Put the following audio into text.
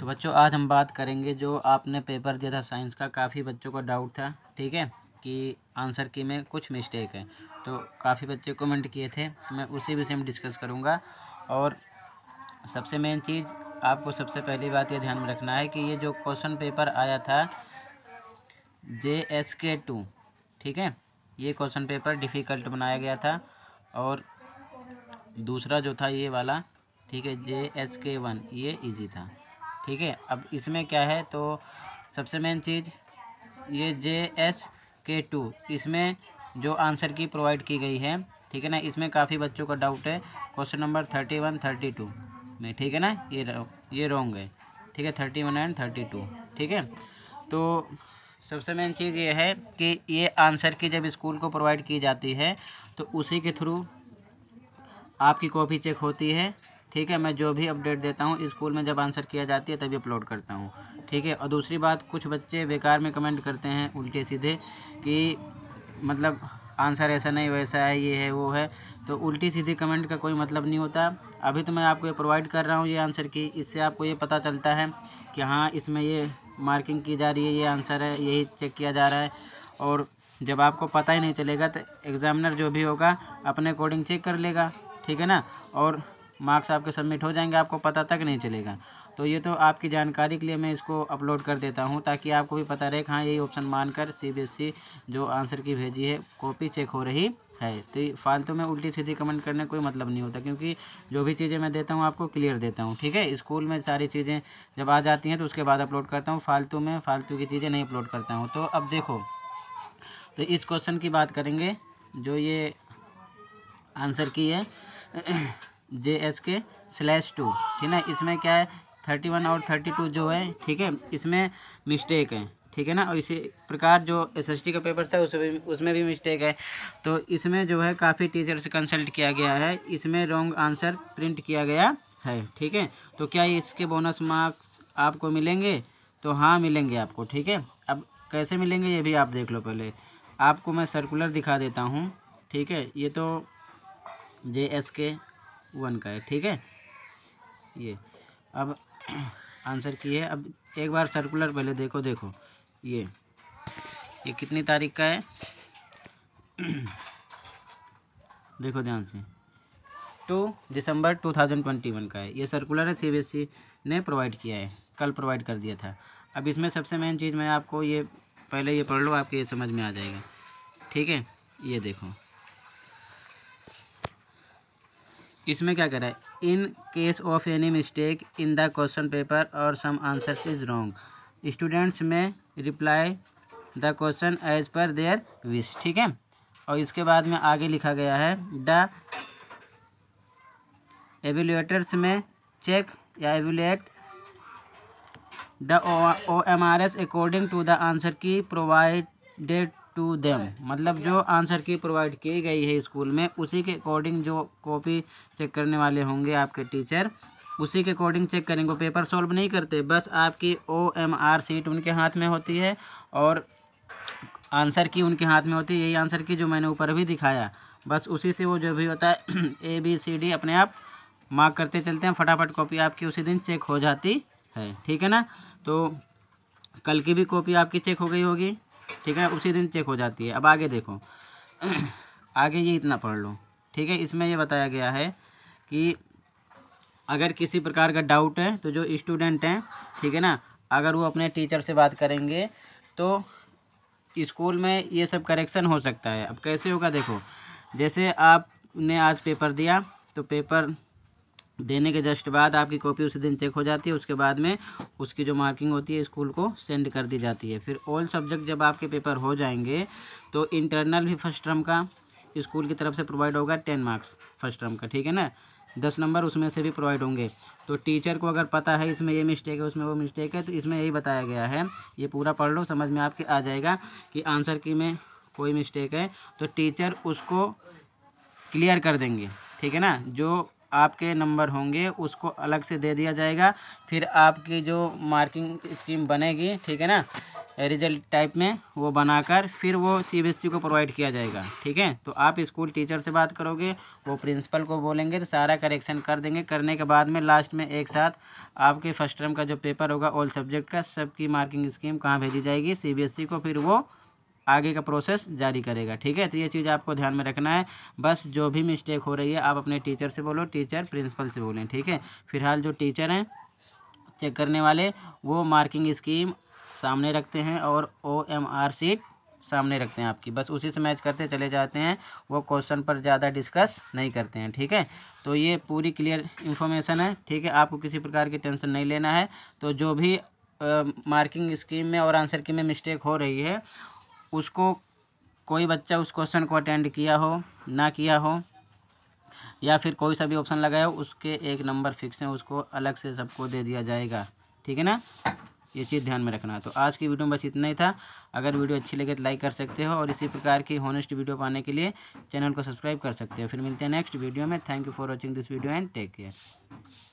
तो बच्चों आज हम बात करेंगे जो आपने पेपर दिया था साइंस का काफ़ी बच्चों का डाउट था ठीक है कि आंसर की में कुछ मिस्टेक है तो काफ़ी बच्चे कमेंट किए थे मैं उसी विषय में डिस्कस करूँगा और सबसे मेन चीज़ आपको सबसे पहली बात ये ध्यान में रखना है कि ये जो क्वेश्चन पेपर आया था जे एस के टू ठीक है ये क्वेश्चन पेपर डिफ़िकल्ट बनाया गया था और दूसरा जो था ये वाला ठीक है जे एस के वन ये इजी था ठीक है अब इसमें क्या है तो सबसे मेन चीज़ ये जे एस के टू इसमें जो आंसर की प्रोवाइड की गई है ठीक है ना इसमें काफ़ी बच्चों का डाउट है question number thirty one thirty two में ठीक है ना ये ये रॉन्ग है ठीक है thirty one and thirty two ठीक है तो सबसे मेन चीज़ ये है कि ये आंसर की जब स्कूल को प्रोवाइड की जाती है तो उसी के थ्रू आपकी कॉपी चेक होती है ठीक है मैं जो भी अपडेट देता हूँ स्कूल में जब आंसर किया जाती है तभी अपलोड करता हूँ ठीक है और दूसरी बात कुछ बच्चे बेकार में कमेंट करते हैं उल्टे सीधे कि मतलब आंसर ऐसा नहीं वैसा है ये है वो है तो उल्टी सीधी कमेंट का कोई मतलब नहीं होता अभी तो मैं आपको ये प्रोवाइड कर रहा हूँ ये आंसर की इससे आपको ये पता चलता है कि हाँ इसमें ये मार्किंग की जा रही है ये आंसर है यही चेक किया जा रहा है और जब आपको पता ही नहीं चलेगा तो एग्ज़ामिनर जो भी होगा अपने अकॉर्डिंग चेक कर लेगा ठीक है ना और मार्क्स आपके सबमिट हो जाएंगे आपको पता तक नहीं चलेगा तो ये तो आपकी जानकारी के लिए मैं इसको अपलोड कर देता हूँ ताकि आपको भी पता रहे कि हाँ यही ऑप्शन मानकर सीबीएसई e जो आंसर की भेजी है कॉपी चेक हो रही है तो फालतू में उल्टी सीधी कमेंट करने कोई मतलब नहीं होता क्योंकि जो भी चीज़ें मैं देता हूँ आपको क्लियर देता हूँ ठीक है स्कूल में सारी चीज़ें जब आ जाती हैं तो उसके बाद अपलोड करता हूँ फालतू में फालतू की चीज़ें नहीं अपलोड करता हूँ तो अब देखो तो इस क्वेश्चन की बात करेंगे जो ये आंसर की है J S K slash two ठीक है इसमें क्या है थर्टी वन और थर्टी टू जो है ठीक है इसमें मिस्टेक है ठीक है ना और इसी प्रकार जो एसएसटी का पेपर था उसमें उसमें भी मिस्टेक है तो इसमें जो है काफ़ी टीचर से कंसल्ट किया गया है इसमें रॉन्ग आंसर प्रिंट किया गया है ठीक है तो क्या इसके बोनस मार्क्स आपको मिलेंगे तो हाँ मिलेंगे आपको ठीक है अब कैसे मिलेंगे ये भी आप देख लो पहले आपको मैं सर्कुलर दिखा देता हूँ ठीक है ये तो जे एस के वन का है ठीक है ये अब आंसर की है अब एक बार सर्कुलर पहले देखो देखो ये ये कितनी तारीख का है देखो ध्यान से two December two thousand twenty one का है ये सर्कुलर है सीबीएसई e ने प्रोवाइड किया है कल प्रोवाइड कर दिया था अब इसमें सबसे मेन चीज़ मैं आपको ये पहले ये पढ़ लो आपके ये समझ में आ जाएगा ठीक है ये देखो इसमें क्या करें है in case of any mistake in the question paper और some answer is wrong students may reply the question as per their wish ठीक है और इसके बाद में आगे लिखा गया है द एवेल्यूएटर्स में चेक या evaluate the O M R S according to the answer key provided to them मतलब जो आंसर की प्रोवाइड की गई है स्कूल में उसी के अकॉर्डिंग जो कॉपी चेक करने वाले होंगे आपके टीचर उसी के अकॉर्डिंग चेक करेंगे पेपर सॉल्व नहीं करते बस आपकी ओ एम आर सीट उनके हाथ में होती है और आंसर की उनके हाथ में होती है यही आंसर की जो मैंने ऊपर भी दिखाया बस उसी से वो जो भी होता है ए बी सी डी अपने आप मार्क करते चलते हैं फटाफट कॉपी आपकी उसी दिन चेक हो जाती है ठीक है ना तो कल की भी कॉपी आपकी चेक हो गई होगी ठीक है उसी दिन चेक हो जाती है अब आगे देखो आगे ये इतना पढ़ लो ठीक है इसमें ये बताया गया है कि अगर किसी प्रकार का डाउट है तो जो स्टूडेंट हैं ठीक है ना अगर वो अपने टीचर से बात करेंगे तो स्कूल में ये सब करेक्शन हो सकता है अब कैसे होगा देखो जैसे आपने आज पेपर दिया तो पेपर देने के जस्ट बाद आपकी कॉपी उसी दिन चेक हो जाती है उसके बाद में उसकी जो मार्किंग होती है स्कूल को सेंड कर दी जाती है फिर ऑल सब्जेक्ट जब आपके पेपर हो जाएंगे तो इंटरनल भी फर्स्ट टर्म का स्कूल की तरफ से प्रोवाइड होगा टेन मार्क्स फर्स्ट टर्म का ठीक है ना दस नंबर उसमें से भी प्रोवाइड होंगे तो टीचर को अगर पता है इसमें ये मिस्टेक है उसमें वो मिस्टेक है तो इसमें यही बताया गया है ये पूरा पढ़ लो समझ में आपके आ जाएगा कि आंसर की में कोई मिस्टेक है तो टीचर उसको क्लियर कर देंगे ठीक है ना जो आपके नंबर होंगे उसको अलग से दे दिया जाएगा फिर आपकी जो मार्किंग स्कीम बनेगी ठीक है ना रिजल्ट टाइप में वो बनाकर फिर वो सीबीएसई e को प्रोवाइड किया जाएगा ठीक है तो आप स्कूल टीचर से बात करोगे वो प्रिंसिपल को बोलेंगे तो सारा करेक्शन कर देंगे करने के बाद में लास्ट में एक साथ आपके फर्स्ट टर्म का जो पेपर होगा ऑल सब्जेक्ट का सबकी मार्किंग स्कीम कहाँ भेजी जाएगी सीबीएसई e को फिर वो आगे का प्रोसेस जारी करेगा ठीक है तो ये चीज़ आपको ध्यान में रखना है बस जो भी मिस्टेक हो रही है आप अपने टीचर से बोलो टीचर प्रिंसिपल से बोलें ठीक है फिलहाल जो टीचर हैं चेक करने वाले वो मार्किंग स्कीम सामने रखते हैं और ओ एम आर सीट सामने रखते हैं आपकी बस उसी से मैच करते चले जाते हैं वो क्वेश्चन पर ज़्यादा डिस्कस नहीं करते हैं ठीक है तो ये पूरी क्लियर इन्फॉर्मेशन है ठीक है आपको किसी प्रकार की टेंशन नहीं लेना है तो जो भी मार्किंग स्कीम में और आंसर की में मिस्टेक हो रही है उसको कोई बच्चा उस क्वेश्चन को अटेंड किया हो ना किया हो या फिर कोई सा भी ऑप्शन लगाया हो उसके एक नंबर फिक्स हैं उसको अलग से सबको दे दिया जाएगा ठीक है ना ये चीज़ ध्यान में रखना तो आज की वीडियो में बस इतना ही था अगर वीडियो अच्छी लगे तो लाइक कर सकते हो और इसी प्रकार की होनेस्ट वीडियो पाने के लिए चैनल को सब्सक्राइब कर सकते हो फिर मिलते हैं नेक्स्ट वीडियो में thank you for watching this video and take care